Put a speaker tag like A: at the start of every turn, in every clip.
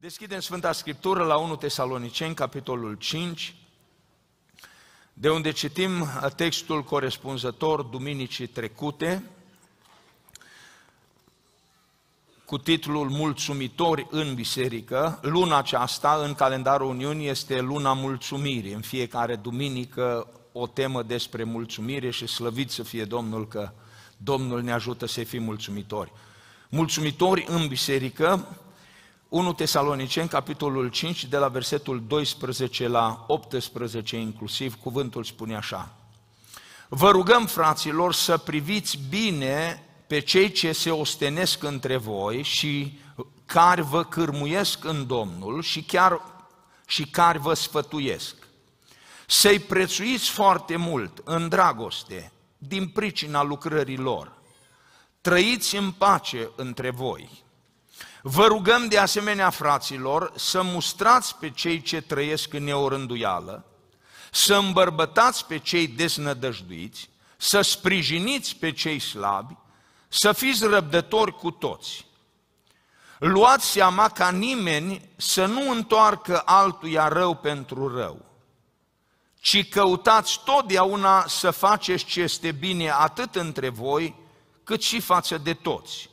A: Deschidem Sfânta Scriptură la 1 Tesaloniceni, capitolul 5, de unde citim textul corespunzător duminicii trecute, cu titlul Mulțumitori în biserică. Luna aceasta, în calendarul Uniunii, este luna mulțumirii. În fiecare duminică o temă despre mulțumire și slăvit să fie Domnul că Domnul ne ajută să fim mulțumitori. Mulțumitori în biserică, 1 Tesaloniceni, capitolul 5, de la versetul 12 la 18 inclusiv, cuvântul spune așa. Vă rugăm, fraților, să priviți bine pe cei ce se ostenesc între voi și care vă cârmuiesc în Domnul și chiar și care vă sfătuiesc. Să-i prețuiți foarte mult în dragoste, din pricina lucrărilor. Trăiți în pace între voi. Vă rugăm de asemenea, fraților, să mustrați pe cei ce trăiesc în neorânduială, să îmbărbătați pe cei desnădăjduiți, să sprijiniți pe cei slabi, să fiți răbdători cu toți. Luați seama ca nimeni să nu întoarcă altuia rău pentru rău, ci căutați totdeauna să faceți ce este bine atât între voi, cât și față de toți.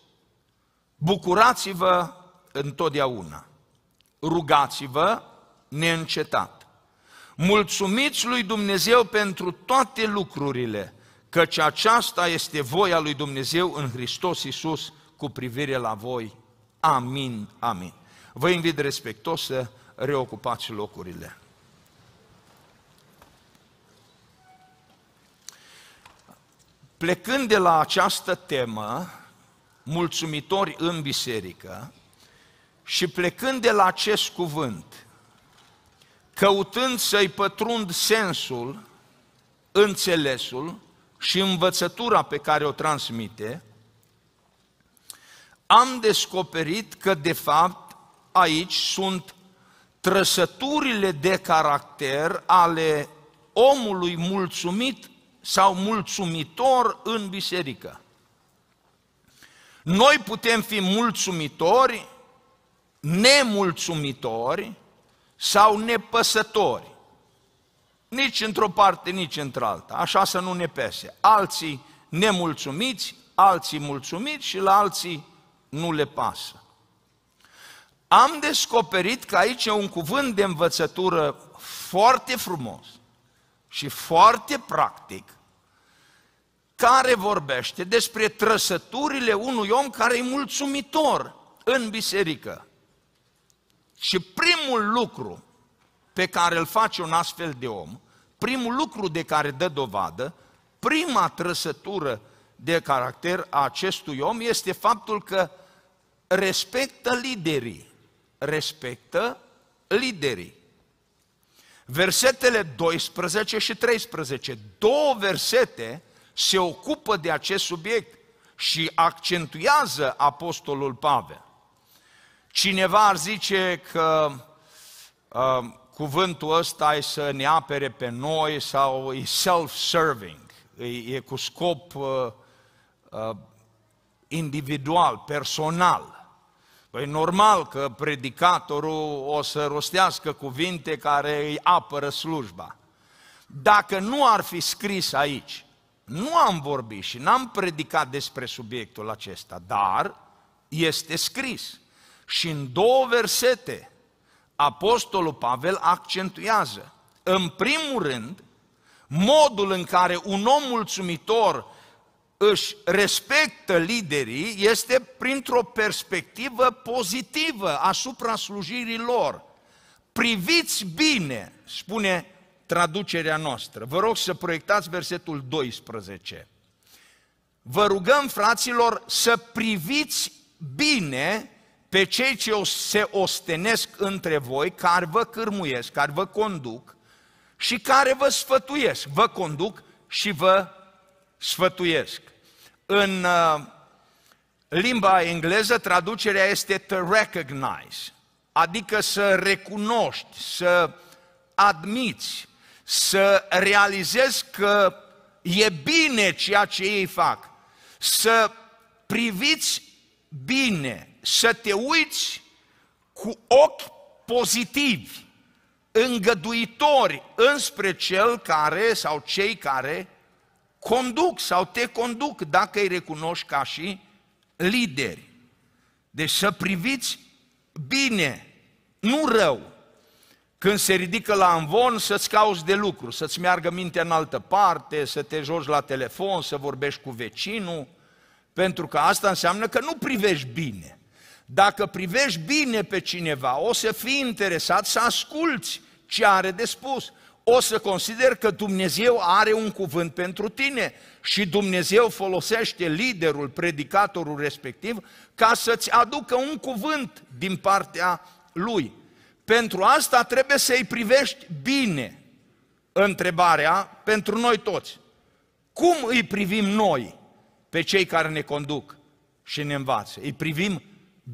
A: Bucurați-vă întotdeauna, rugați-vă neîncetat. Mulțumiți lui Dumnezeu pentru toate lucrurile, căci aceasta este voia lui Dumnezeu în Hristos Iisus cu privire la voi. Amin, amin. Vă invit respectos să reocupați locurile. Plecând de la această temă, mulțumitori în biserică și plecând de la acest cuvânt, căutând să-i pătrund sensul, înțelesul și învățătura pe care o transmite, am descoperit că, de fapt, aici sunt trăsăturile de caracter ale omului mulțumit sau mulțumitor în biserică. Noi putem fi mulțumitori, nemulțumitori sau nepăsători. Nici într-o parte, nici într-alta. Așa să nu ne pese. Alții nemulțumiți, alții mulțumiți și la alții nu le pasă. Am descoperit că aici e un cuvânt de învățătură foarte frumos și foarte practic care vorbește despre trăsăturile unui om care e mulțumitor în biserică. Și primul lucru pe care îl face un astfel de om, primul lucru de care dă dovadă, prima trăsătură de caracter a acestui om este faptul că respectă liderii. Respectă liderii. Versetele 12 și 13, două versete se ocupă de acest subiect și accentuează Apostolul Pavel. Cineva ar zice că uh, cuvântul ăsta e să ne apere pe noi sau e self-serving, e, e cu scop uh, uh, individual, personal. Păi normal că predicatorul o să rostească cuvinte care îi apără slujba. Dacă nu ar fi scris aici, nu am vorbit și n-am predicat despre subiectul acesta, dar este scris. Și în două versete, Apostolul Pavel accentuează, în primul rând, modul în care un om mulțumitor își respectă liderii este printr-o perspectivă pozitivă asupra slujirii lor. Priviți bine, spune traducerea noastră. Vă rog să proiectați versetul 12. Vă rugăm, fraților, să priviți bine pe cei ce se ostenesc între voi, care vă cârmuiesc, care vă conduc și care vă sfătuiesc. Vă conduc și vă sfătuiesc. În uh, limba engleză traducerea este to recognize, adică să recunoști, să admiți, să realizez că e bine ceea ce ei fac, să priviți bine, să te uiți cu ochi pozitivi, îngăduitori înspre cel care sau cei care conduc sau te conduc, dacă îi recunoști ca și lideri. Deci să priviți bine, nu rău, când se ridică la anvon să-ți cauți de lucru, să-ți meargă mintea în altă parte, să te joci la telefon, să vorbești cu vecinul, pentru că asta înseamnă că nu privești bine. Dacă privești bine pe cineva, o să fii interesat să asculți ce are de spus. O să consider că Dumnezeu are un cuvânt pentru tine și Dumnezeu folosește liderul, predicatorul respectiv, ca să-ți aducă un cuvânt din partea lui. Pentru asta trebuie să-i privești bine. Întrebarea pentru noi toți. Cum îi privim noi pe cei care ne conduc și ne învață? Îi privim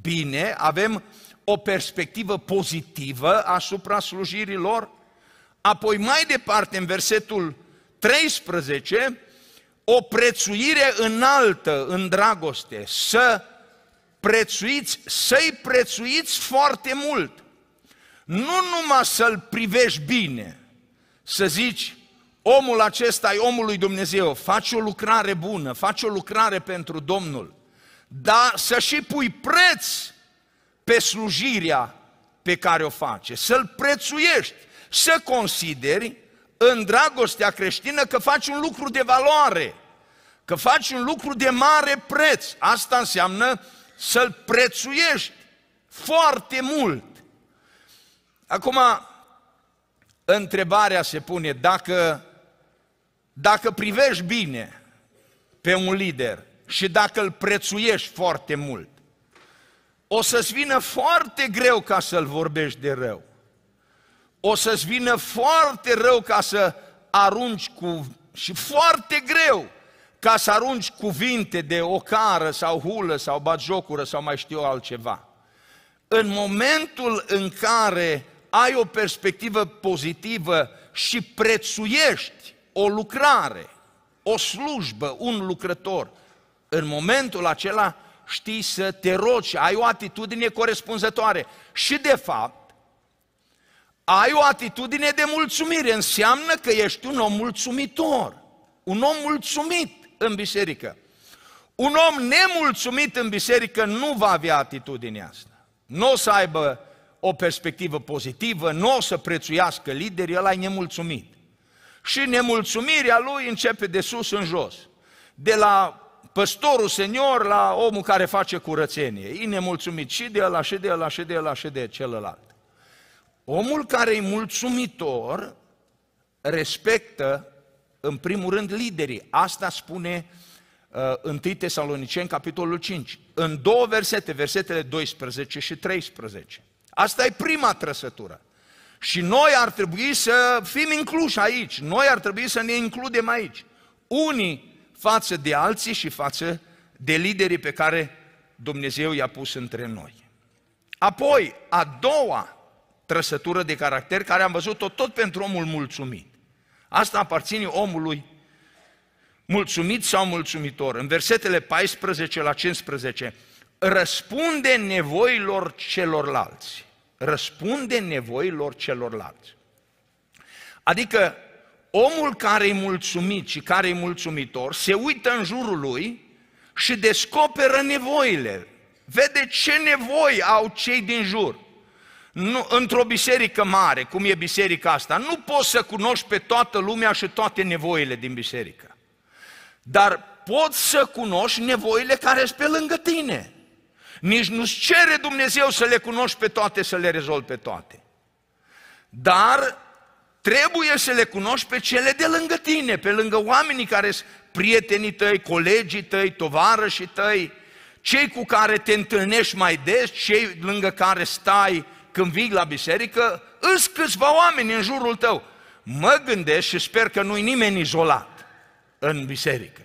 A: bine, avem o perspectivă pozitivă asupra slujirii lor? Apoi mai departe, în versetul 13, o prețuire înaltă în dragoste, să prețuiți, să-i prețuiți foarte mult nu numai să-l privești bine, să zici, omul acesta e omul lui Dumnezeu, faci o lucrare bună, faci o lucrare pentru Domnul, dar să și pui preț pe slujirea pe care o face, să-l prețuiești, să consideri în dragostea creștină că faci un lucru de valoare, că faci un lucru de mare preț. Asta înseamnă să-l prețuiești foarte mult. Acum, întrebarea se pune, dacă, dacă privești bine pe un lider și dacă îl prețuiești foarte mult, o să-ți vină foarte greu ca să-l vorbești de rău. O să-ți vină foarte rău ca să arunci cu... și foarte greu ca să arunci cuvinte de ocară sau hulă sau bagiocură sau mai știu eu altceva. În momentul în care ai o perspectivă pozitivă și prețuiești o lucrare, o slujbă, un lucrător, în momentul acela știi să te rogi, ai o atitudine corespunzătoare. Și de fapt, ai o atitudine de mulțumire, înseamnă că ești un om mulțumitor, un om mulțumit în biserică. Un om nemulțumit în biserică nu va avea atitudinea asta. Nu o să aibă o perspectivă pozitivă, nu o să prețuiască liderii, ăla e nemulțumit. Și nemulțumirea lui începe de sus în jos. De la păstorul senior la omul care face curățenie. E nemulțumit și de ăla, și de ăla, și de ăla, și de celălalt. Omul care e mulțumitor respectă în primul rând liderii. Asta spune uh, 1 Tesaloniceni, capitolul 5. În două versete, versetele 12 și 13. Asta e prima trăsătură. Și noi ar trebui să fim incluși aici, noi ar trebui să ne includem aici. Unii față de alții și față de liderii pe care Dumnezeu i-a pus între noi. Apoi, a doua trăsătură de caracter, care am văzut-o tot pentru omul mulțumit. Asta aparține omului mulțumit sau mulțumitor. În versetele 14 la 15, răspunde nevoilor celorlalți răspunde nevoilor celorlalți. Adică omul care e mulțumit și care e mulțumitor se uită în jurul lui și descoperă nevoile. Vede ce nevoi au cei din jur. Nu, într-o biserică mare, cum e biserica asta, nu poți să cunoști pe toată lumea și toate nevoile din biserică. Dar poți să cunoști nevoile care sunt pe lângă tine. Nici nu-ți cere Dumnezeu să le cunoști pe toate, să le rezolvi pe toate. Dar trebuie să le cunoști pe cele de lângă tine, pe lângă oamenii care sunt prietenii tăi, colegii tăi, tovarășii tăi, cei cu care te întâlnești mai des, cei lângă care stai când vii la biserică, îs câțiva oameni în jurul tău. Mă gândesc și sper că nu-i nimeni izolat în biserică.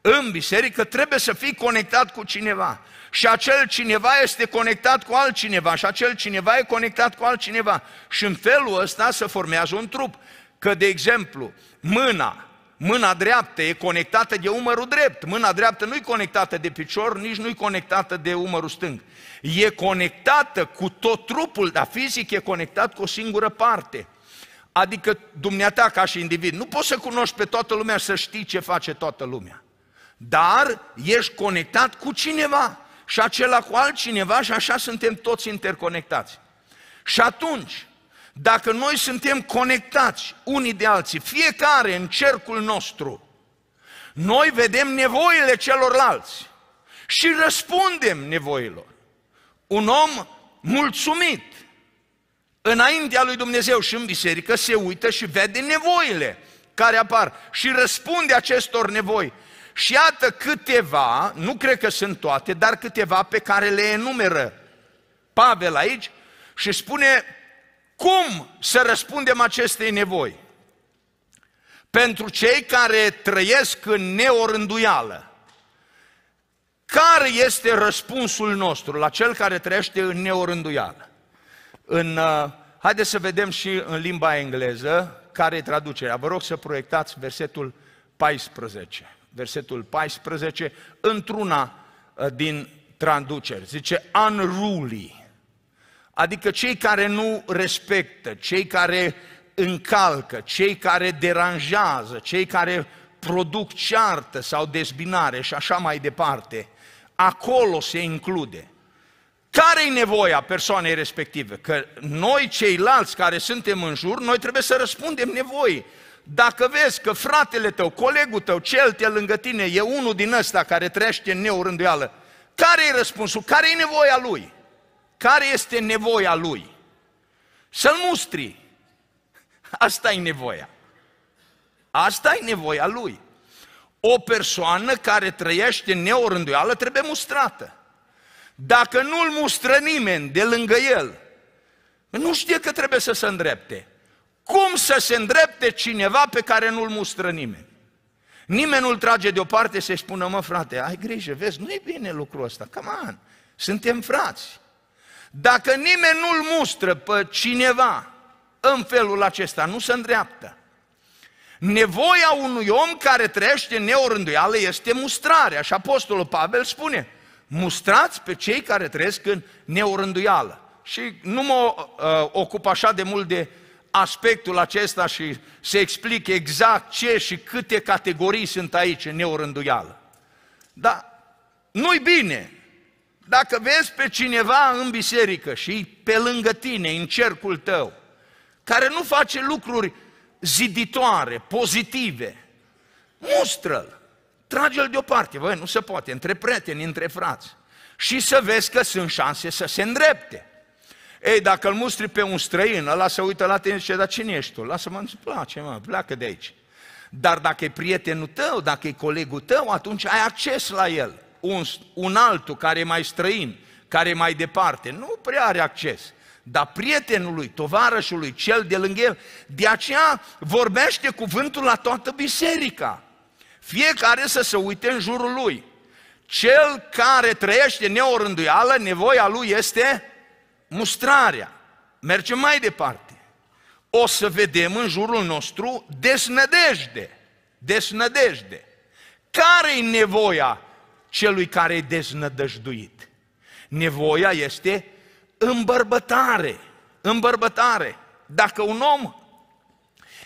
A: În biserică trebuie să fii conectat cu cineva și acel cineva este conectat cu altcineva și acel cineva e conectat cu altcineva. Și în felul ăsta se formează un trup. Că, de exemplu, mâna, mâna dreaptă e conectată de umărul drept, mâna dreaptă nu e conectată de picior, nici nu e conectată de umărul stâng. E conectată cu tot trupul, dar fizic e conectat cu o singură parte. Adică dumneata ca și individ, nu poți să cunoști pe toată lumea, să știi ce face toată lumea. Dar ești conectat cu cineva și acela cu altcineva și așa suntem toți interconectați. Și atunci, dacă noi suntem conectați unii de alții, fiecare în cercul nostru, noi vedem nevoile celorlalți și răspundem nevoilor. Un om mulțumit înaintea lui Dumnezeu și în biserică se uită și vede nevoile care apar și răspunde acestor nevoi și iată câteva, nu cred că sunt toate, dar câteva pe care le enumeră Pavel aici și spune cum să răspundem acestei nevoi. Pentru cei care trăiesc în neorânduială, care este răspunsul nostru la cel care trăiește în neorânduială? În, uh, haideți să vedem și în limba engleză care e traducerea. Vă rog să proiectați versetul 14 versetul 14, într-una uh, din traduceri. Zice, unruly, adică cei care nu respectă, cei care încalcă, cei care deranjează, cei care produc ceartă sau dezbinare și așa mai departe. Acolo se include. Care-i nevoia persoanei respective? Că noi ceilalți care suntem în jur, noi trebuie să răspundem nevoii. Dacă vezi că fratele tău, colegul tău, cel de lângă tine e unul din ăsta care trăiește în neurânduială, care e răspunsul? Care e nevoia lui? Care este nevoia lui? Să-l mustri. Asta e nevoia. Asta e nevoia lui. O persoană care trăiește în neorânduială trebuie mustrată. Dacă nu-l mustră nimeni de lângă el, nu știe că trebuie să se îndrepte. Cum să se îndrepte cineva pe care nu-l mustră nimeni? Nimeni nu-l trage deoparte să-i spună, mă frate, ai grijă, vezi, nu e bine lucrul ăsta, come on, suntem frați. Dacă nimeni nu-l mustră pe cineva în felul acesta, nu se îndreaptă. Nevoia unui om care trăiește neorânduială este mustrarea și Apostolul Pavel spune, mustrați pe cei care trăiesc în neorânduială. Și nu mă uh, ocup așa de mult de uh, aspectul acesta și se explică exact ce și câte categorii sunt aici în neorânduială. Dar nu-i bine dacă vezi pe cineva în biserică și pe lângă tine, în cercul tău, care nu face lucruri ziditoare, pozitive, mustră-l, trage-l deoparte, voi nu se poate, între prieteni, între frați. Și să vezi că sunt șanse să se îndrepte. Ei, dacă îl mustri pe un străin, ăla se uită la tine și zice, dar cine ești tu? Lasă-mă, nu-ți place, mă, pleacă de aici. Dar dacă e prietenul tău, dacă e colegul tău, atunci ai acces la el. Un, un altul care e mai străin, care e mai departe, nu prea are acces. Dar prietenului, tovarășului, cel de lângă el, de aceea vorbește cuvântul la toată biserica. Fiecare să se uite în jurul lui. Cel care trăiește neorânduială, nevoia lui este mustrarea, mergem mai departe, o să vedem în jurul nostru desnădejde, desnădejde. Care-i nevoia celui care e deznădăjduit? Nevoia este îmbărbătare, îmbărbătare. Dacă un om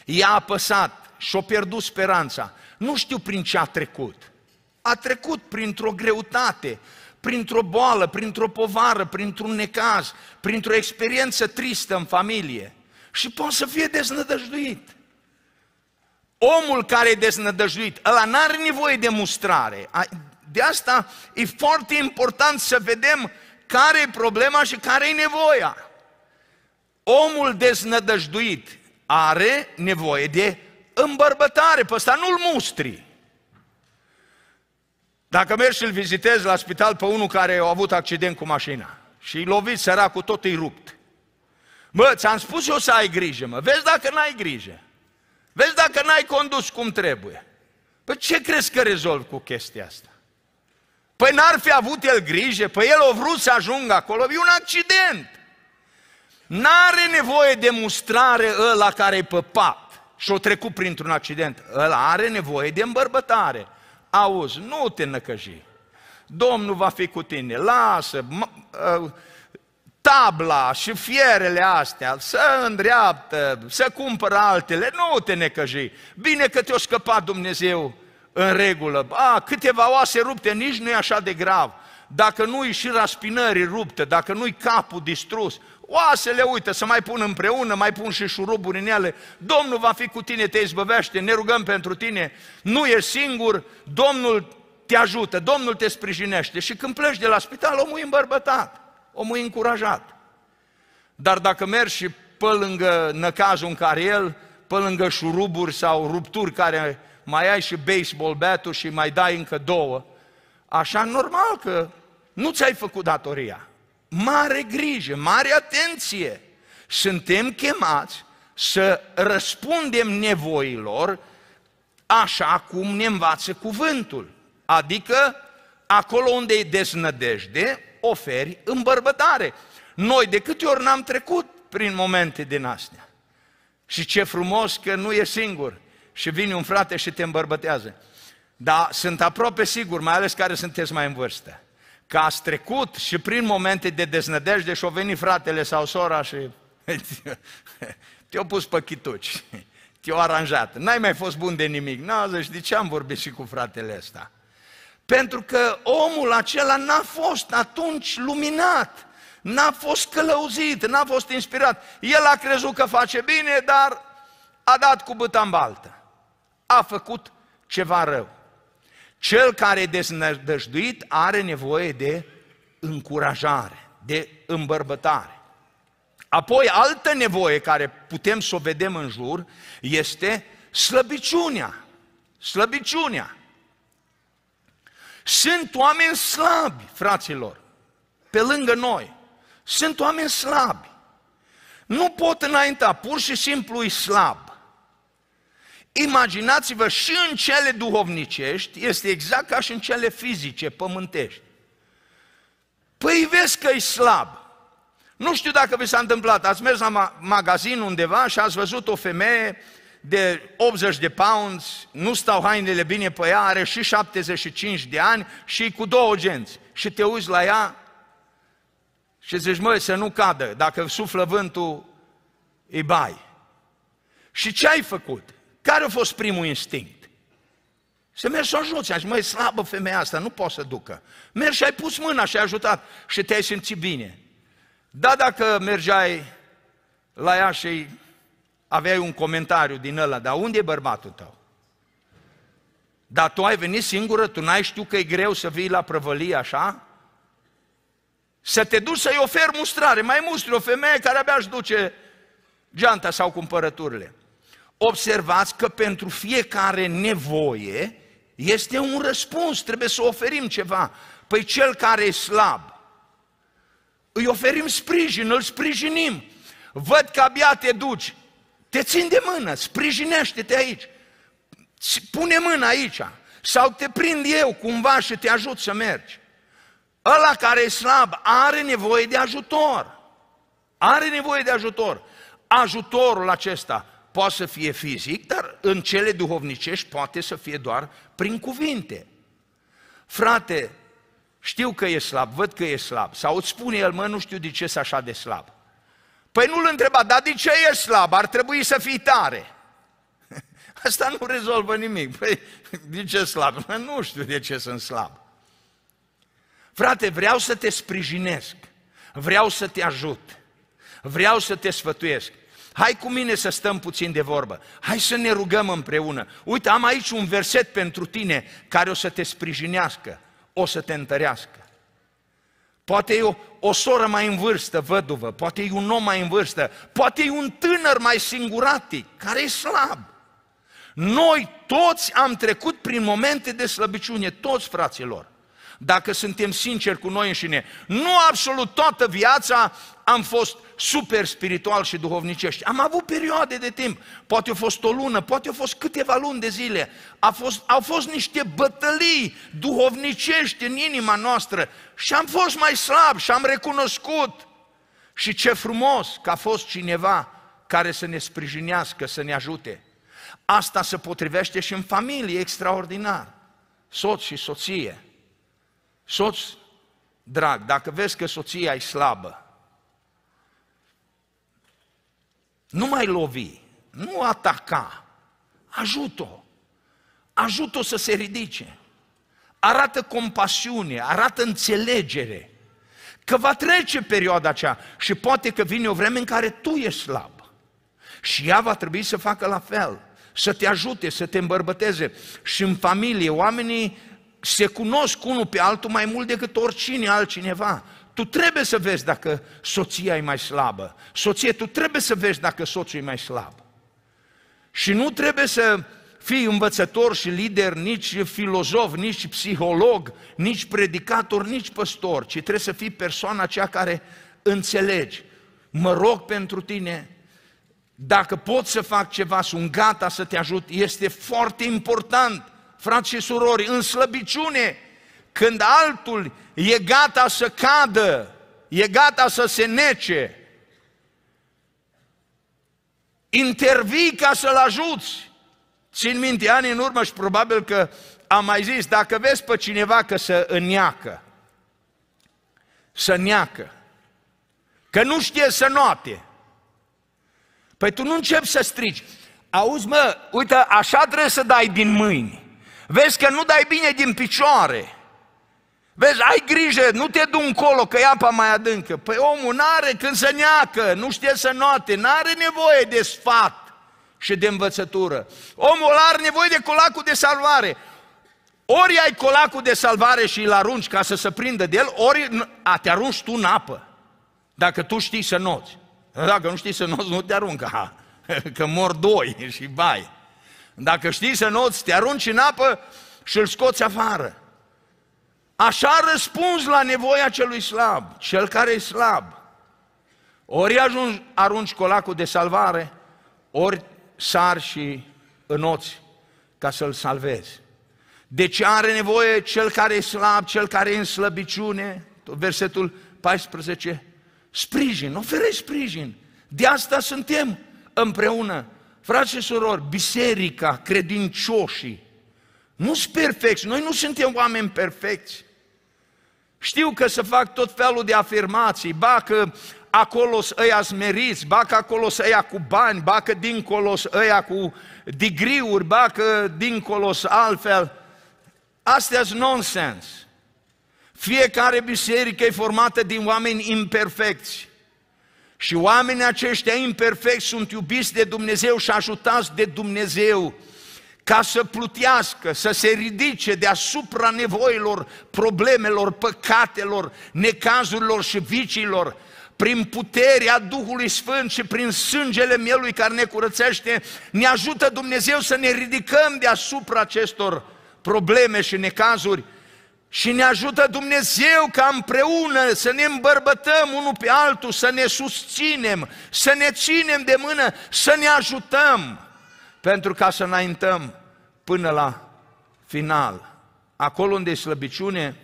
A: i-a apăsat și-a pierdut speranța, nu știu prin ce a trecut. A trecut printr-o greutate, printr-o boală, printr-o povară, printr-un necaz, printr-o experiență tristă în familie și poate să fie deznădăjduit. Omul care e deznădăjduit, ăla n-are nevoie de mustrare. De asta e foarte important să vedem care e problema și care e nevoia. Omul deznădăjduit are nevoie de îmbărbătare, pe ăsta nu-l mustri. Dacă mergi și îl vizitezi la spital pe unul care a avut accident cu mașina și i lovit săracul, tot îi rupt. Mă, ți-am spus eu să ai grijă, mă. Vezi dacă n-ai grijă. Vezi dacă n-ai condus cum trebuie. Păi ce crezi că rezolv cu chestia asta? Păi n-ar fi avut el grijă, păi el a vrut să ajungă acolo, e un accident. N-are nevoie de mustrare ăla care e păpat și o trecut printr-un accident. Ăla are nevoie de îmbărbătare auzi, nu te năcăji. Domnul va fi cu tine, lasă uh, tabla și fierele astea, să îndreaptă, să cumpără altele, nu te necăji. Bine că te-o scăpat Dumnezeu în regulă. A, câteva oase rupte, nici nu e așa de grav dacă nu-i și raspinării rupte, dacă nu-i capul distrus, oasele, uite, să mai pun împreună, mai pun și șuruburi în ele, Domnul va fi cu tine, te izbăvește, ne rugăm pentru tine, nu e singur, Domnul te ajută, Domnul te sprijinește și când pleci de la spital, omul e îmbărbătat, omul e încurajat. Dar dacă mergi și pe lângă năcazul în care el, pe lângă șuruburi sau rupturi care mai ai și baseball bat și mai dai încă două, așa normal că nu ți-ai făcut datoria. Mare grijă, mare atenție! Suntem chemați să răspundem nevoilor așa cum ne învață cuvântul. Adică, acolo unde e deznădejde, oferi îmbărbătare. Noi de câte ori n-am trecut prin momente din astea. Și ce frumos că nu e singur și vine un frate și te îmbărbătează. Dar sunt aproape sigur, mai ales care sunteți mai în vârstă că a trecut și prin momente de deznădejde și au venit fratele sau sora și te-au pus pe chituci, te-au aranjat. N-ai mai fost bun de nimic. Na, zis, de ce am vorbit și cu fratele ăsta? Pentru că omul acela n-a fost atunci luminat, n-a fost călăuzit, n-a fost inspirat. El a crezut că face bine, dar a dat cu băta în baltă. A făcut ceva rău. Cel care e deznădăjduit are nevoie de încurajare, de îmbărbătare. Apoi, altă nevoie care putem să o vedem în jur este slăbiciunea. Slăbiciunea. Sunt oameni slabi, fraților, pe lângă noi. Sunt oameni slabi. Nu pot înainta, pur și simplu e slab. Imaginați-vă, și în cele duhovnicești este exact ca și în cele fizice, pământești. Păi vezi că e slab. Nu știu dacă vi s-a întâmplat, ați mers la magazin undeva și ați văzut o femeie de 80 de pounds, nu stau hainele bine pe ea, are și 75 de ani și cu două genți. Și te uiți la ea și zici, măi, să nu cadă, dacă suflă vântul, îi bai. Și ce ai făcut? Care a fost primul instinct? Să mergi să o ajuți, ai mai slabă femeia asta, nu poți să ducă. Mergi și ai pus mâna și ai ajutat și te-ai simțit bine. Da, dacă mergeai la ea și aveai un comentariu din ăla, dar unde e bărbatul tău? Dar tu ai venit singură, tu n-ai știut că e greu să vii la prăvălie așa? Să te duci să-i oferi mustrare, mai mustri o femeie care abia își duce geanta sau cumpărăturile observați că pentru fiecare nevoie este un răspuns, trebuie să oferim ceva. Păi cel care e slab, îi oferim sprijin, îl sprijinim. Văd că abia te duci, te țin de mână, sprijinește-te aici. Pune mâna aici sau te prind eu cumva și te ajut să mergi. Ăla care e slab are nevoie de ajutor. Are nevoie de ajutor. Ajutorul acesta poate să fie fizic, dar în cele duhovnicești poate să fie doar prin cuvinte. Frate, știu că e slab, văd că e slab. Sau îți spune el, mă, nu știu de ce e așa de slab. Păi nu-l întreba, dar de ce e slab? Ar trebui să fii tare. Asta nu rezolvă nimic. Păi, de ce slab? Mă, nu știu de ce sunt slab. Frate, vreau să te sprijinesc. Vreau să te ajut. Vreau să te sfătuiesc. Hai cu mine să stăm puțin de vorbă. Hai să ne rugăm împreună. Uite, am aici un verset pentru tine care o să te sprijinească, o să te întărească. Poate e o, o soră mai în vârstă, văduvă, poate e un om mai în vârstă, poate e un tânăr mai singuratic, care e slab. Noi toți am trecut prin momente de slăbiciune, toți fraților dacă suntem sinceri cu noi înșine. Nu absolut toată viața am fost super spiritual și duhovnicești. Am avut perioade de timp, poate a fost o lună, poate a fost câteva luni de zile. A fost, au fost niște bătălii duhovnicești în inima noastră și am fost mai slab și am recunoscut. Și ce frumos că a fost cineva care să ne sprijinească, să ne ajute. Asta se potrivește și în familie, extraordinar. Soț și soție Soț drag, dacă vezi că soția e slabă, nu mai lovi, nu ataca, ajută-o, ajută-o să se ridice. Arată compasiune, arată înțelegere, că va trece perioada aceea și poate că vine o vreme în care tu ești slab. Și ea va trebui să facă la fel, să te ajute, să te îmbărbăteze. Și în familie, oamenii se cunosc unul pe altul mai mult decât oricine altcineva. Tu trebuie să vezi dacă soția e mai slabă. Soție, tu trebuie să vezi dacă soțul e mai slab. Și nu trebuie să fii învățător și lider, nici filozof, nici psiholog, nici predicator, nici păstor, ci trebuie să fii persoana aceea care înțelegi. Mă rog pentru tine, dacă pot să fac ceva, sunt gata să te ajut, este foarte important frați și surori, în slăbiciune, când altul e gata să cadă, e gata să se nece, intervii ca să-l ajuți. Țin minte, ani în urmă și probabil că am mai zis, dacă vezi pe cineva că să înneacă, să neacă, că nu știe să noate, păi tu nu începi să strici. Auzi mă, uite, așa trebuie să dai din mâini. Vezi că nu dai bine din picioare. Vezi, ai grijă, nu te du încolo, că e apa mai adâncă. Păi omul n-are când să neacă, nu știe să noate, n-are nevoie de sfat și de învățătură. Omul are nevoie de colacul de salvare. Ori ai colacul de salvare și îl arunci ca să se prindă de el, ori a, te arunci tu în apă, dacă tu știi să noți. Dacă nu știi să noți, nu te arunca, că mor doi și bai. Dacă știi să noți, te arunci în apă și îl scoți afară. Așa răspunzi la nevoia celui slab, cel care e slab. Ori ajungi, arunci colacul de salvare, ori sar și înoți ca să-l salvezi. De ce are nevoie cel care e slab, cel care e în slăbiciune? Versetul 14. Sprijin, oferă sprijin. De asta suntem împreună Frați și surori, biserica, credincioșii, nu sunt perfecți, noi nu suntem oameni perfecți. Știu că să fac tot felul de afirmații, ba că acolo să ăia smeriți, ba că acolo să ăia cu bani, ba că dincolo să ăia cu digriuri, ba că dincolo să altfel. Astea sunt nonsens. Fiecare biserică e formată din oameni imperfecți. Și oamenii aceștia imperfecți sunt iubiți de Dumnezeu și ajutați de Dumnezeu ca să plutească, să se ridice deasupra nevoilor, problemelor, păcatelor, necazurilor și viciilor, prin puterea Duhului Sfânt și prin sângele Mielui care ne curățește, ne ajută Dumnezeu să ne ridicăm deasupra acestor probleme și necazuri și ne ajută Dumnezeu ca împreună să ne îmbărbătăm unul pe altul, să ne susținem, să ne ținem de mână, să ne ajutăm pentru ca să înaintăm până la final. Acolo unde e slăbiciune,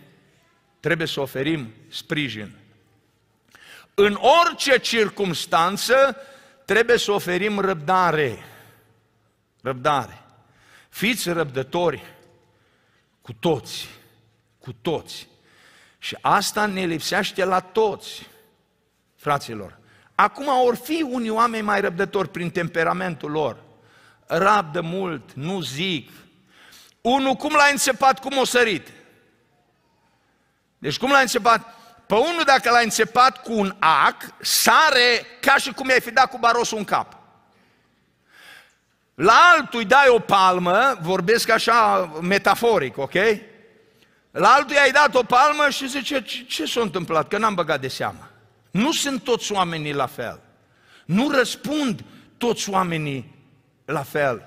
A: trebuie să oferim sprijin. În orice circumstanță, trebuie să oferim răbdare. Răbdare. Fiți răbdători cu toți cu toți. Și asta ne lipsește la toți, fraților. Acum or fi unii oameni mai răbdători prin temperamentul lor. Rabdă mult, nu zic. Unul cum l-a înțepat, cum o sărit. Deci cum l-a înțepat? Pe unul dacă l-a înțepat cu un ac, sare ca și cum i-ai fi dat cu barosul în cap. La altul îi dai o palmă, vorbesc așa metaforic, ok? La i ai dat o palmă și zice, ce, ce s-a întâmplat? Că n-am băgat de seamă. Nu sunt toți oamenii la fel. Nu răspund toți oamenii la fel.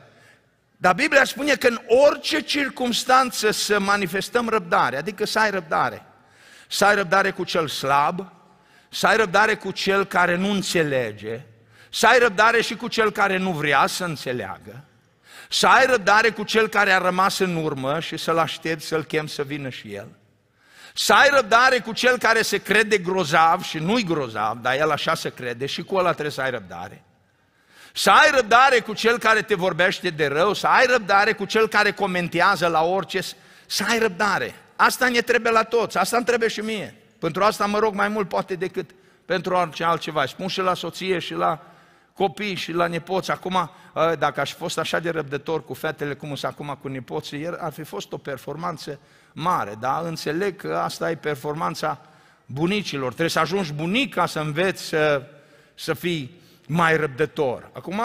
A: Dar Biblia spune că în orice circunstanță să manifestăm răbdare, adică să ai răbdare. Să ai răbdare cu cel slab, să ai răbdare cu cel care nu înțelege, să ai răbdare și cu cel care nu vrea să înțeleagă, să ai răbdare cu cel care a rămas în urmă și să-l aștepți, să-l chem să vină și el. Să ai răbdare cu cel care se crede grozav și nu-i grozav, dar el așa se crede și cu ăla trebuie să ai răbdare. Să ai răbdare cu cel care te vorbește de rău, să ai răbdare cu cel care comentează la orice, să ai răbdare. Asta ne trebuie la toți, asta îmi trebuie și mie. Pentru asta mă rog mai mult poate decât pentru orice altceva. Spun și la soție și la copii și la nepoți. Acum, ă, dacă aș fost așa de răbdător cu fetele cum sunt acum cu nepoții, ar fi fost o performanță mare, dar înțeleg că asta e performanța bunicilor. Trebuie să ajungi bunica să înveți să, să fii mai răbdător. Acum,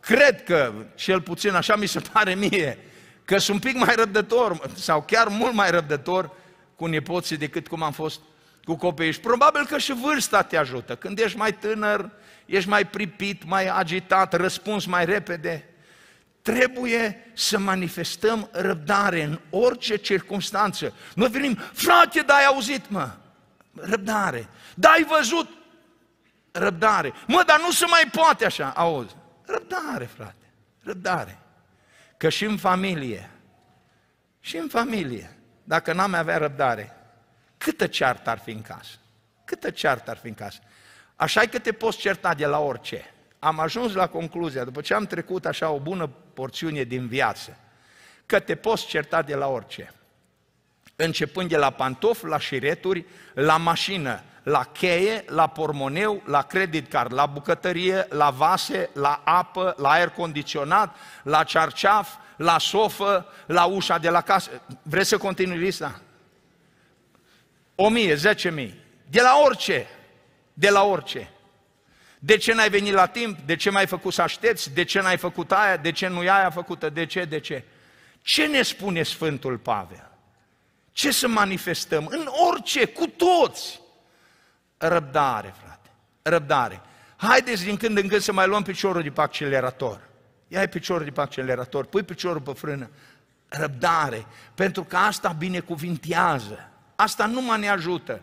A: cred că, cel puțin așa mi se pare mie, că sunt un pic mai răbdător sau chiar mult mai răbdător cu nepoții decât cum am fost cu copiii și probabil că și vârsta te ajută. Când ești mai tânăr, ești mai pripit, mai agitat, răspuns mai repede. Trebuie să manifestăm răbdare în orice circunstanță. Nu venim, frate, dai auzit, mă, răbdare. Dai văzut, răbdare. Mă, dar nu se mai poate așa, auzi. Răbdare, frate, răbdare. Că și în familie, și în familie, dacă n-am avea răbdare, câtă ceartă ar fi în casă? Câtă ceartă ar fi în casă? Așa că te poți certa de la orice. Am ajuns la concluzia, după ce am trecut așa o bună porțiune din viață, că te poți certa de la orice. Începând de la pantofi, la șireturi, la mașină, la cheie, la pormoneu, la credit card, la bucătărie, la vase, la apă, la aer condiționat, la cearceaf, la sofă, la ușa de la casă. Vreți să continui lista? o mie, zece mii, de la orice, de la orice. De ce n-ai venit la timp? De ce m-ai făcut să aștepți? De ce n-ai făcut aia? De ce nu e aia făcută? De ce? De ce? Ce ne spune Sfântul Pavel? Ce să manifestăm? În orice, cu toți. Răbdare, frate, răbdare. Haideți din când în când să mai luăm piciorul de pe accelerator. Ia piciorul de pe accelerator, pui piciorul pe frână. Răbdare, pentru că asta binecuvintează. Asta nu mă ne ajută.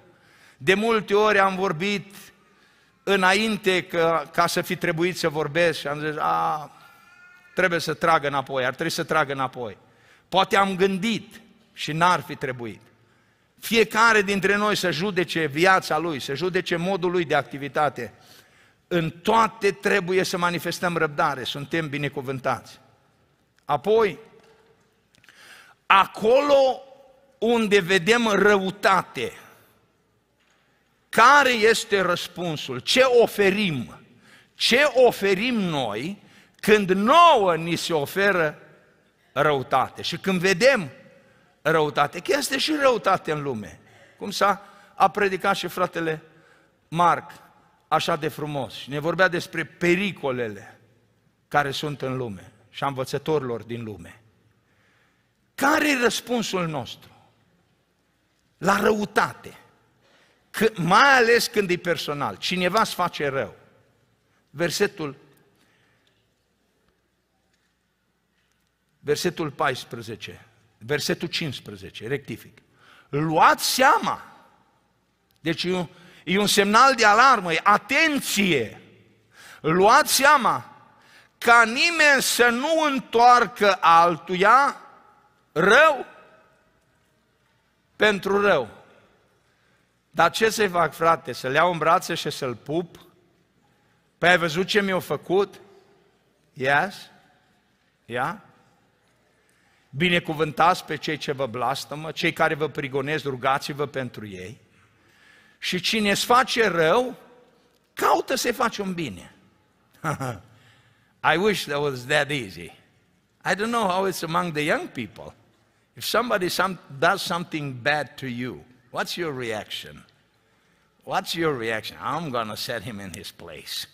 A: De multe ori am vorbit înainte că, ca să fi trebuit să vorbesc și am zis, a, trebuie să tragă înapoi, ar trebui să tragă înapoi. Poate am gândit și n-ar fi trebuit. Fiecare dintre noi să judece viața lui, să judece modul lui de activitate. În toate trebuie să manifestăm răbdare, suntem binecuvântați. Apoi, acolo unde vedem răutate, care este răspunsul? Ce oferim? Ce oferim noi când nouă ni se oferă răutate? Și când vedem răutate, că este și răutate în lume, cum s-a a predicat și fratele Marc așa de frumos și ne vorbea despre pericolele care sunt în lume și a învățătorilor din lume. Care e răspunsul nostru? la răutate. Că, mai ales când e personal, cineva îți face rău. Versetul versetul 14, versetul 15, rectific. Luați seama. Deci e un, e un semnal de alarmă, e atenție. Luați seama ca nimeni să nu întoarcă altuia rău pentru rău. Dar ce să-i fac, frate? Să-l iau în brațe și să-l pup? Păi ai văzut ce mi-au făcut? Yes? Ia? Yeah? Binecuvântați pe cei ce vă blastămă, cei care vă prigonez, rugați-vă pentru ei. Și cine îți face rău, caută să-i faci un bine. I wish that was that easy. I don't know how it's among the young people. If somebody some, does something bad to you, what's your reaction? What's your reaction? I'm going to set him in his place.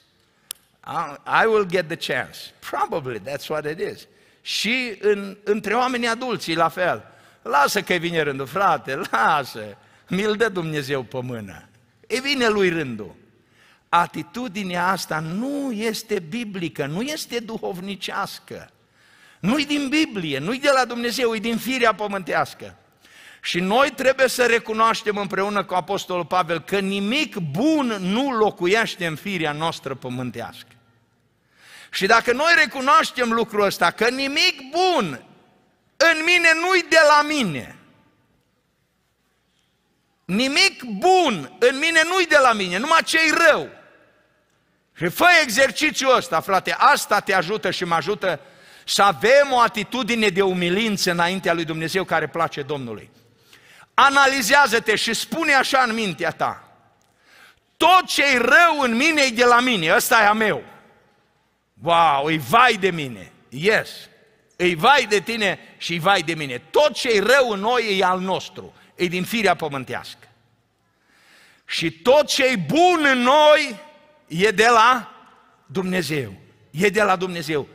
A: I, um, I will get the chance. Probably that's what it is. Și în, între oamenii adulți la fel. Lasă că vine rândul, frate, lasă. Mi-l dă Dumnezeu pe mână. E vine lui rândul. Atitudinea asta nu este biblică, nu este duhovnicească. Nu-i din Biblie, nu-i de la Dumnezeu, e din firea pământească. Și noi trebuie să recunoaștem împreună cu Apostolul Pavel că nimic bun nu locuiește în firea noastră pământească. Și dacă noi recunoaștem lucrul ăsta, că nimic bun în mine nu-i de la mine, nimic bun în mine nu-i de la mine, numai ce rău. Și fă exercițiul ăsta, frate, asta te ajută și mă ajută să avem o atitudine de umilință înaintea lui Dumnezeu care place Domnului. Analizează-te și spune așa în mintea ta. Tot ce e rău în mine e de la mine, ăsta e a meu. Wow, îi vai de mine. Yes. Îi vai de tine și îi vai de mine. Tot ce e rău în noi e al nostru. E din firea pământească. Și tot ce e bun în noi e de la Dumnezeu. E de la Dumnezeu.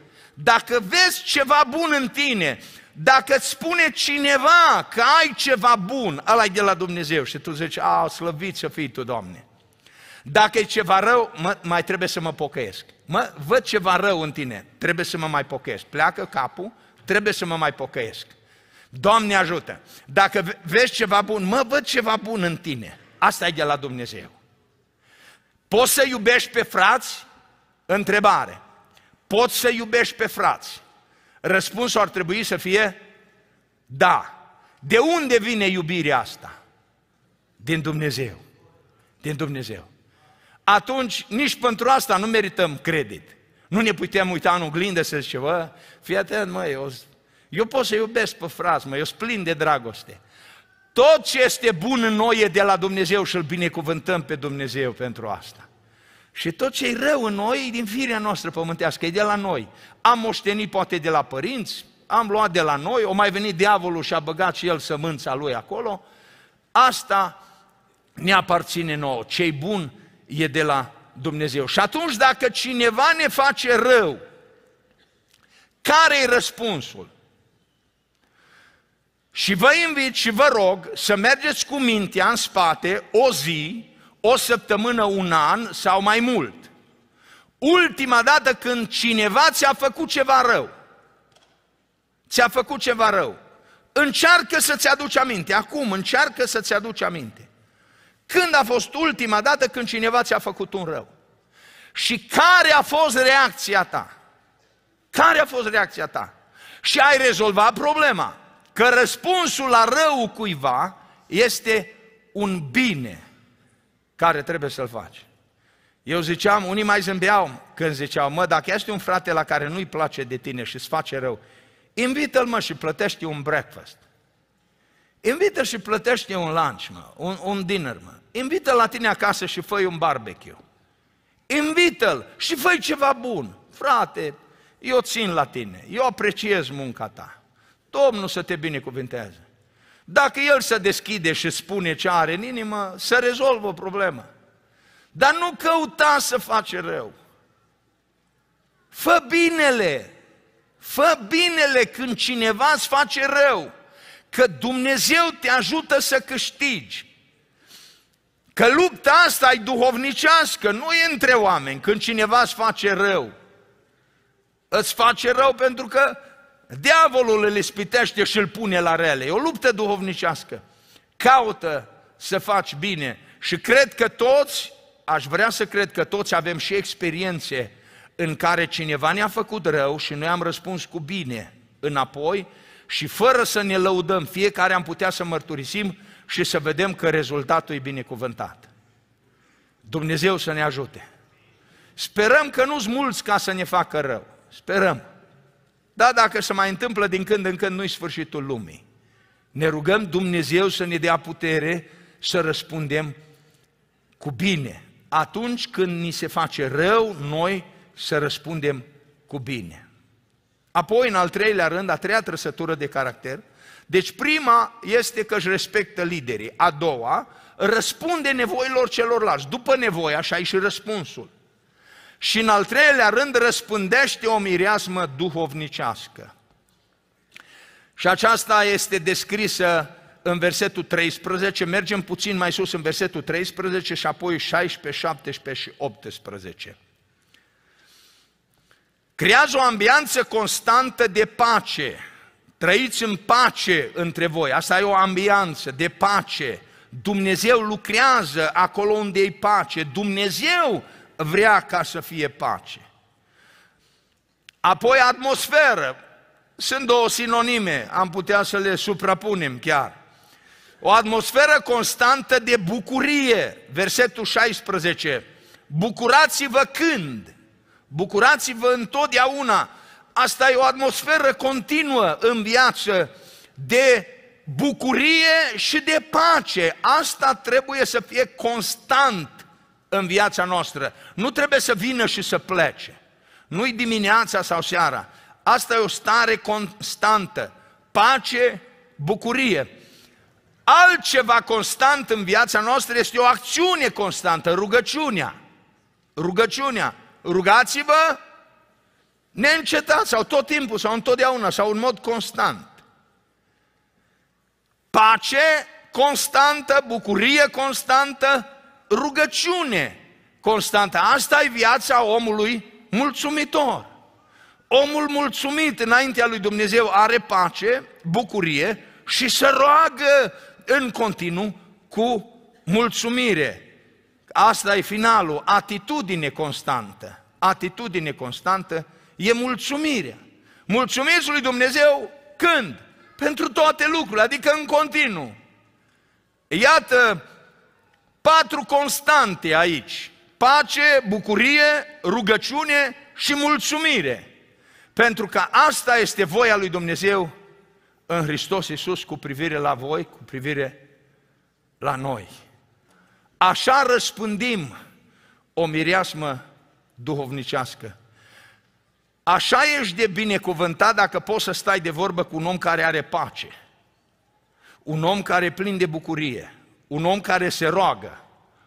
A: Dacă vezi ceva bun în tine, dacă îți spune cineva că ai ceva bun, ăla de la Dumnezeu și tu zici, a, slăvit să fii tu, Doamne. Dacă e ceva rău, mă, mai trebuie să mă pocăiesc. Mă, văd ceva rău în tine, trebuie să mă mai pocăiesc. Pleacă capul, trebuie să mă mai pocăiesc. Doamne ajută! Dacă vezi ceva bun, mă, văd ceva bun în tine. Asta e de la Dumnezeu. Poți să iubești pe frați? Întrebare. Poți să iubești pe frați? Răspunsul ar trebui să fie da. De unde vine iubirea asta? Din Dumnezeu. Din Dumnezeu. Atunci nici pentru asta nu merităm credit. Nu ne putem uita în oglindă să zicem, bă, fii atent, mă, eu, eu pot să iubesc pe frați. mă, eu sunt plin de dragoste. Tot ce este bun în noi e de la Dumnezeu și îl binecuvântăm pe Dumnezeu pentru asta. Și tot ce e rău în noi e din firea noastră pământească, e de la noi. Am moștenit poate de la părinți, am luat de la noi, o mai venit diavolul și a băgat și el sămânța lui acolo. Asta ne aparține nouă. Cei bun e de la Dumnezeu. Și atunci dacă cineva ne face rău, care e răspunsul? Și vă invit și vă rog să mergeți cu mintea în spate o zi o săptămână, un an sau mai mult. Ultima dată când cineva ți-a făcut ceva rău, ți-a făcut ceva rău, încearcă să-ți aduci aminte, acum încearcă să-ți aduci aminte. Când a fost ultima dată când cineva ți-a făcut un rău? Și care a fost reacția ta? Care a fost reacția ta? Și ai rezolvat problema. Că răspunsul la rău cuiva este un bine care trebuie să-l faci. Eu ziceam, unii mai zâmbeau când ziceau, mă, dacă ești un frate la care nu-i place de tine și îți face rău, invită-l, mă, și plătește un breakfast. Invită-l și plătește un lunch, mă, un, un dinner, mă. Invită-l la tine acasă și fă un barbecue. Invită-l și fă ceva bun. Frate, eu țin la tine, eu apreciez munca ta. Domnul să te binecuvinteze. Dacă el se deschide și spune ce are în inimă, se rezolvă problema. Dar nu căuta să faci rău. Fă binele! Fă binele când cineva îți face rău, că Dumnezeu te ajută să câștigi. Că lupta asta e duhovnicească, nu e între oameni când cineva îți face rău. Îți face rău pentru că Diavolul îl ispitește și îl pune la rele. E o luptă duhovnicească. Caută să faci bine. Și cred că toți, aș vrea să cred că toți avem și experiențe în care cineva ne-a făcut rău și noi am răspuns cu bine înapoi și fără să ne lăudăm, fiecare am putea să mărturisim și să vedem că rezultatul e binecuvântat. Dumnezeu să ne ajute. Sperăm că nu-s mulți ca să ne facă rău. Sperăm. Da, dacă se mai întâmplă din când în când, nu-i sfârșitul lumii. Ne rugăm Dumnezeu să ne dea putere să răspundem cu bine. Atunci când ni se face rău, noi să răspundem cu bine. Apoi, în al treilea rând, a treia trăsătură de caracter. Deci prima este că își respectă liderii. A doua, răspunde nevoilor celorlalți. După nevoie, așa e și răspunsul și în al treilea rând răspândește o mireasmă duhovnicească. Și aceasta este descrisă în versetul 13, mergem puțin mai sus în versetul 13 și apoi 16, 17 și 18. Creează o ambianță constantă de pace. Trăiți în pace între voi. Asta e o ambianță de pace. Dumnezeu lucrează acolo unde e pace. Dumnezeu vrea ca să fie pace. Apoi atmosferă. Sunt două sinonime, am putea să le suprapunem chiar. O atmosferă constantă de bucurie. Versetul 16. Bucurați-vă când? Bucurați-vă întotdeauna. Asta e o atmosferă continuă în viață de bucurie și de pace. Asta trebuie să fie constant în viața noastră. Nu trebuie să vină și să plece. Nu-i dimineața sau seara. Asta e o stare constantă. Pace, bucurie. Altceva constant în viața noastră este o acțiune constantă, rugăciunea. Rugăciunea. Rugați-vă neîncetat sau tot timpul sau întotdeauna sau în mod constant. Pace constantă, bucurie constantă, rugăciune constantă. Asta e viața omului mulțumitor. Omul mulțumit înaintea lui Dumnezeu are pace, bucurie și se roagă în continuu cu mulțumire. Asta e finalul, atitudine constantă. Atitudine constantă e mulțumirea. Mulțumiți lui Dumnezeu când? Pentru toate lucrurile, adică în continuu. Iată patru constante aici. Pace, bucurie, rugăciune și mulțumire. Pentru că asta este voia lui Dumnezeu în Hristos Iisus cu privire la voi, cu privire la noi. Așa răspândim o mireasmă duhovnicească. Așa ești de binecuvântat dacă poți să stai de vorbă cu un om care are pace, un om care e plin de bucurie, un om care se roagă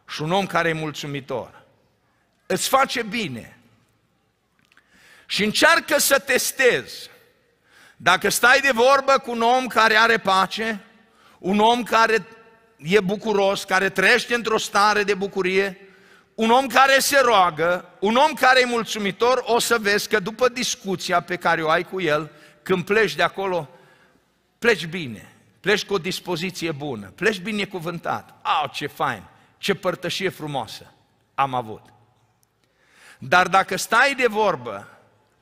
A: și un om care e mulțumitor. Îți face bine și încearcă să testezi dacă stai de vorbă cu un om care are pace, un om care e bucuros, care trăiește într-o stare de bucurie, un om care se roagă, un om care e mulțumitor, o să vezi că după discuția pe care o ai cu el, când pleci de acolo, pleci bine pleci cu o dispoziție bună, pleci binecuvântat, au, ce fain, ce părtășie frumoasă am avut. Dar dacă stai de vorbă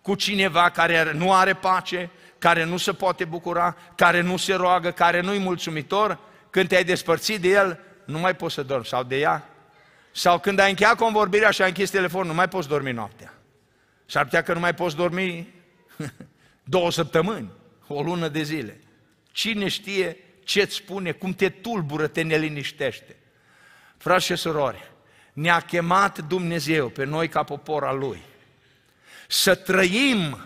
A: cu cineva care nu are pace, care nu se poate bucura, care nu se roagă, care nu-i mulțumitor, când te-ai despărțit de el, nu mai poți să dormi, sau de ea, sau când ai încheiat convorbirea și ai închis telefonul, nu mai poți dormi noaptea. S-ar putea că nu mai poți dormi două săptămâni, o lună de zile. Cine știe ce îți spune, cum te tulbură, te neliniștește. Frați și surori, ne-a chemat Dumnezeu pe noi ca popor al Lui să trăim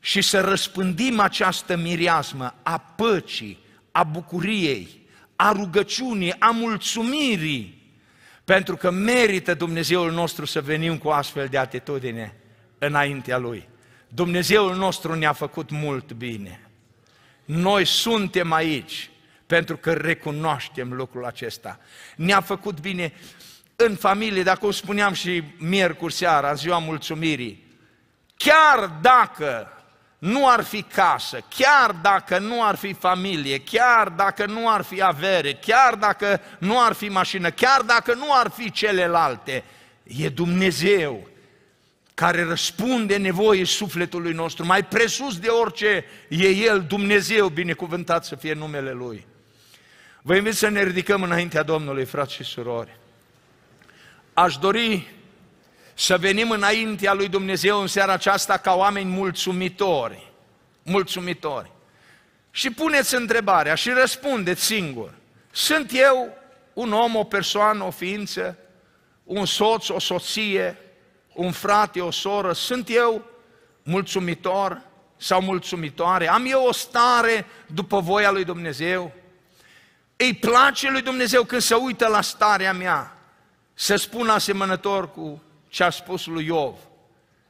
A: și să răspândim această miriasmă a păcii, a bucuriei, a rugăciunii, a mulțumirii, pentru că merită Dumnezeul nostru să venim cu astfel de atitudine înaintea Lui. Dumnezeul nostru ne-a făcut mult bine. Noi suntem aici pentru că recunoaștem lucrul acesta. Ne-a făcut bine în familie, dacă o spuneam și miercuri seara, ziua mulțumirii, chiar dacă nu ar fi casă, chiar dacă nu ar fi familie, chiar dacă nu ar fi avere, chiar dacă nu ar fi mașină, chiar dacă nu ar fi celelalte, e Dumnezeu care răspunde nevoii sufletului nostru, mai presus de orice e El, Dumnezeu, binecuvântat să fie numele Lui. Vă invit să ne ridicăm înaintea Domnului, frați și surori. Aș dori să venim înaintea lui Dumnezeu în seara aceasta ca oameni mulțumitori. Mulțumitori. Și puneți întrebarea și răspundeți singur. Sunt eu un om, o persoană, o ființă, un soț, o soție, un frate, o soră, sunt eu mulțumitor sau mulțumitoare? Am eu o stare după voia lui Dumnezeu? Îi place lui Dumnezeu când se uită la starea mea să spun asemănător cu ce a spus lui Iov.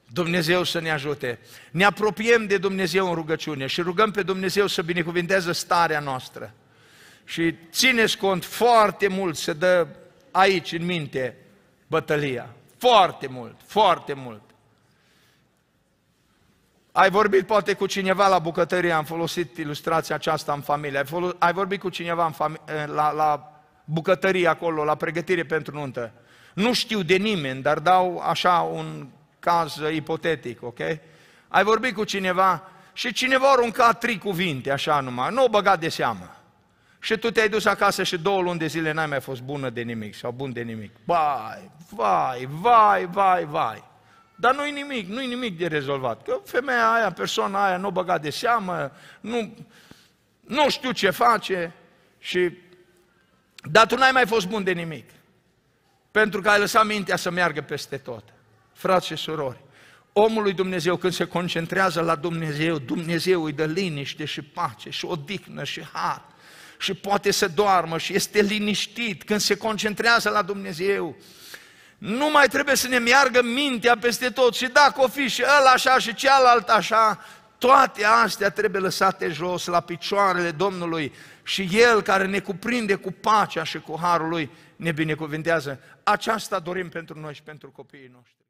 A: Dumnezeu să ne ajute. Ne apropiem de Dumnezeu în rugăciune și rugăm pe Dumnezeu să binecuvinteze starea noastră. Și țineți cont foarte mult să dă aici în minte bătălia. Foarte mult, foarte mult. Ai vorbit poate cu cineva la bucătărie, am folosit ilustrația aceasta în familie, ai, folos, ai vorbit cu cineva în fami- eh, la, la bucătărie acolo, la pregătire pentru nuntă. Nu știu de nimeni, dar dau așa un caz ipotetic, ok? Ai vorbit cu cineva și cineva a aruncat trei cuvinte, așa numai, nu o băga de seamă. Și tu te-ai dus acasă și două luni de zile n-ai mai fost bună de nimic sau bun de nimic. Vai, vai, vai, vai, vai. Dar nu-i nimic, nu-i nimic de rezolvat. Că femeia aia, persoana aia nu o băga de seamă, nu, nu știu ce face și... Dar tu n-ai mai fost bun de nimic. Pentru că ai lăsat mintea să meargă peste tot. Frați și surori, omul lui Dumnezeu când se concentrează la Dumnezeu, Dumnezeu îi dă liniște și pace și odihnă și har și poate să doarmă și este liniștit când se concentrează la Dumnezeu. Nu mai trebuie să ne meargă mintea peste tot și dacă o fi și ăla așa și cealaltă așa, toate astea trebuie lăsate jos la picioarele Domnului și El care ne cuprinde cu pacea și cu harul Lui ne binecuvântează. Aceasta dorim pentru noi și pentru copiii noștri.